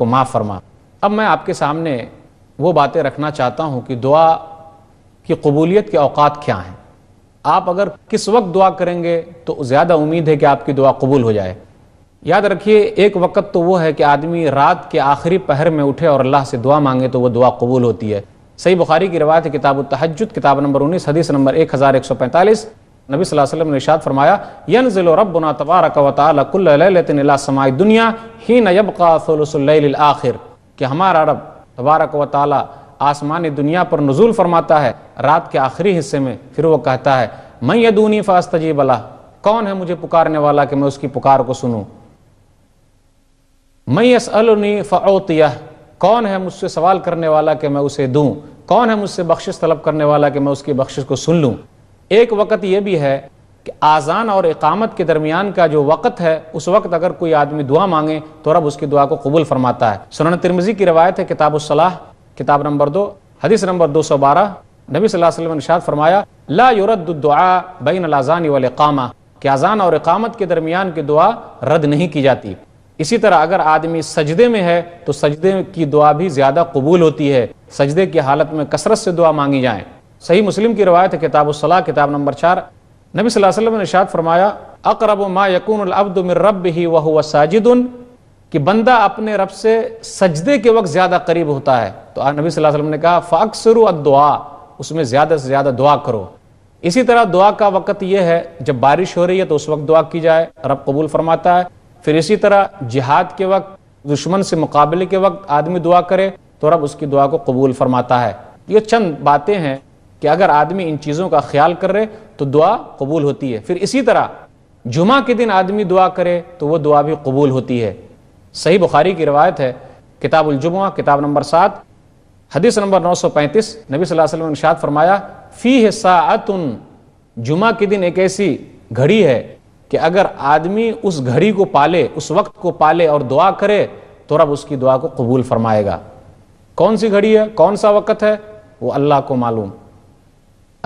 को माफ़ फरमा अब मैं आपके सामने वो बातें रखना चाहता हूँ कि दुआ की कबूलियत के अवकात क्या हैं आप अगर किस वक्त दुआ करेंगे तो ज़्यादा उम्मीद है कि आपकी दुआ कबूल हो जाए याद रखिए एक वक्त तो वो है कि आदमी रात के आखिरी पहर में उठे और अल्लाह से दुआ मांगे तो वो दुआ कबूल होती है सही बुखारी की रवायत किताब तहजद किताब नंबर उन्नीस हदीस नंबर एक हज़ार एक सौ पैंतालीस नबी सल्लल्लाहु अलैहि वसल्लम ने फरमाया यनजिलु रब्बुना तबाराक व तआला ज़िलो लैलतिन इला समाई दुनिया ही न यबका लैल अल आखिर कि हमारा रब तबाराक व तआला आसमानी दुनिया पर नुजूल फरमाता है रात के आखिरी हिस्से में फिर वो कहता है मैं यदूनी फास्तजीब अला कौन है मुझे पुकारने वाला कि मैं उसकी पुकार को सुनूँ मैं यसअलुनी फऔतिया कौन है मुझसे सवाल करने वाला कि मैं उसे दूं कौन है मुझसे बख्शिश तलब करने वाला कि मैं उसकी बख्शिश को सुन लूं एक वक़्त यह भी है कि आज़ान और इकामत के दरमियान का जो वक़्त है उस वक्त अगर कोई आदमी दुआ मांगे तो रब उसकी दुआ को कबूल फरमाता है सुनन तिरमजी की रवायत है सलाह किताब नंबर दो हदीस नंबर दो सौ बारह नबी सल्लम ने शाद फरमाया ला युरदुआ बैन अज़ान वामा कि आजान और इकामत के दरमियान की दुआ रद्द नहीं की जाती इसी तरह अगर आदमी सजदे में है तो सजदे की दुआ भी ज़्यादा कबूल होती है सजदे की हालत में कसरत से दुआ मांगी जाए सही मुस्लिम की रवायत है सलाह किताब नंबर चार नबी वसल्लम ने शाद फरमाया अकरब मा यकून रब ही वह साजिदन कि बंदा अपने रब से सजदे के वक्त ज़्यादा करीब होता है तो नबी वसल्लम ने कहा फ़ाकसरु दुआ उसमें ज़्यादा से ज़्यादा दुआ करो इसी तरह दुआ का वक्त यह है जब बारिश हो रही है तो उस वक्त दुआ की जाए रब कबूल फरमाता है फिर इसी तरह जिहाद के वक्त दुश्मन से मुकाबले के वक्त आदमी दुआ करे तो रब उसकी दुआ को कबूल फरमाता है ये चंद बातें हैं कि अगर आदमी इन चीज़ों का ख्याल कर रहे तो दुआ कबूल होती है फिर इसी तरह जुमा के दिन आदमी दुआ करे तो वह दुआ भी कबूल होती है सही बुखारी की रवायत है जुमा किताब नंबर सात हदीस नंबर पैंतीस नबी वसल्लम ने शाद फरमाया फ़ी सातुन जुमा के दिन एक ऐसी घड़ी है कि अगर आदमी उस घड़ी को पाले उस वक्त को पाले और दुआ करे तो रब उसकी दुआ को कबूल फरमाएगा कौन सी घड़ी है कौन सा वक़्त है वो अल्लाह को मालूम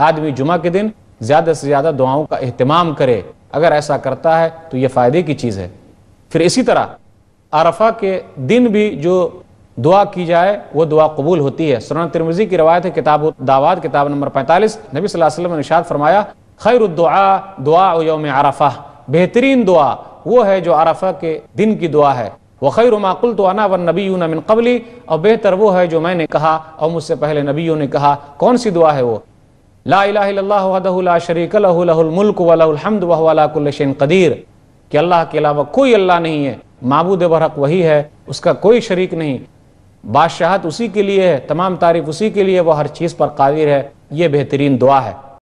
आदमी जुमा के दिन ज़्यादा से ज़्यादा दुआओं का अहतमाम करे अगर ऐसा करता है तो यह फ़ायदे की चीज़ है फिर इसी तरह आरफा के दिन भी जो दुआ की जाए वो दुआ कबूल होती है सुरन तिरमिजी की रवायत है किताब दावाद किताब नंबर 45 नबी वसल्लम ने निषाद फरमाया खैर दुआ दुआ योम आरफा बेहतरीन दुआ वो है जो आरफा के दिन की दुआ है वह खैर माकुल तो अना व नबी मिन कबली और बेहतर वो है जो मैंने कहा और मुझसे पहले नबीयों ने कहा कौन सी दुआ है वो ला शरीक कदीर कि अल्लाह के अलावा कोई अल्लाह नहीं है मबूद बरहक वही है उसका कोई शरीक नहीं बादशाहत उसी के लिए है तमाम तारीफ उसी के लिए वह हर चीज़ पर कादिर है ये बेहतरीन दुआ है